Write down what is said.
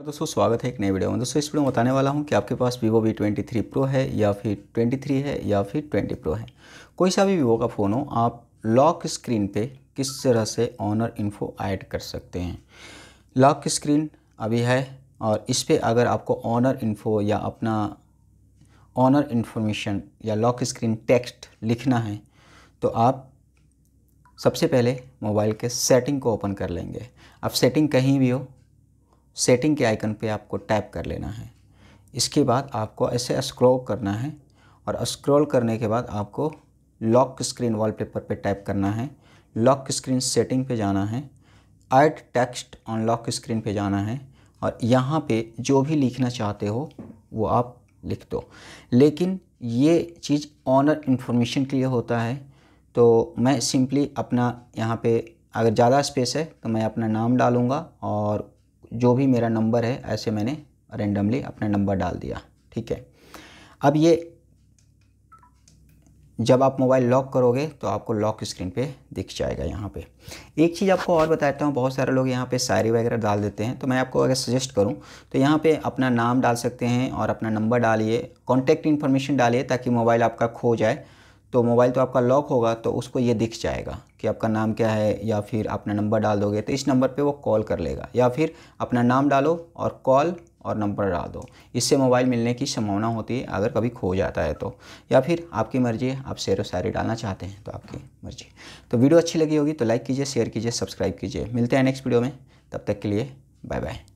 तो दोस्तों स्वागत है एक नई वीडियो में दोस्तों इस वीडियो में बताने वाला हूं कि आपके पास Vivo V twenty three Pro है या फिर ट्वेंटी थ्री है या फिर ट्वेंटी प्रो है कोई सा भी वीवो का फ़ोन हो आप लॉक स्क्रीन पे किस तरह से ऑनर इन्फो ऐड कर सकते हैं लॉक स्क्रीन अभी है और इस पर अगर आपको ऑनर इन्फो या अपना ऑनर इन्फॉर्मेशन या लॉक स्क्रीन टेक्स्ट लिखना है तो आप सबसे पहले मोबाइल के सेटिंग को ओपन कर लेंगे आप सेटिंग कहीं भी हो सेटिंग के आइकन पे आपको टैप कर लेना है इसके बाद आपको ऐसे स्क्रॉल करना है और स्क्रॉल करने के बाद आपको लॉक स्क्रीन वॉलपेपर पे टैप करना है लॉक स्क्रीन सेटिंग पे जाना है add text on lock screen पे जाना है और यहाँ पे जो भी लिखना चाहते हो वो आप लिख दो लेकिन ये चीज़ ऑनर इन्फॉर्मेशन के लिए होता है तो मैं सिंपली अपना यहाँ पे अगर ज़्यादा स्पेस है तो मैं अपना नाम डालूँगा और जो भी मेरा नंबर है ऐसे मैंने रेंडमली अपना नंबर डाल दिया ठीक है अब ये जब आप मोबाइल लॉक करोगे तो आपको लॉक स्क्रीन पे दिख जाएगा यहाँ पे एक चीज़ आपको और बताता हूँ बहुत सारे लोग यहाँ पे सारी वगैरह डाल देते हैं तो मैं आपको अगर सजेस्ट करूँ तो यहाँ पे अपना नाम डाल सकते हैं और अपना नंबर डालिए कॉन्टैक्ट इन्फॉर्मेशन डालिए ताकि मोबाइल आपका खो जाए तो मोबाइल तो आपका लॉक होगा तो उसको ये दिख जाएगा कि आपका नाम क्या है या फिर अपना नंबर डाल दोगे तो इस नंबर पे वो कॉल कर लेगा या फिर अपना नाम डालो और कॉल और नंबर डाल दो इससे मोबाइल मिलने की संभावना होती है अगर कभी खो जाता है तो या फिर आपकी मर्ज़ी है आप शेर व शायरी डालना चाहते हैं तो आपकी मर्ज़ी तो वीडियो अच्छी लगी होगी तो लाइक कीजिए शेयर कीजिए सब्सक्राइब कीजिए मिलते हैं नेक्स्ट वीडियो में तब तक के लिए बाय बाय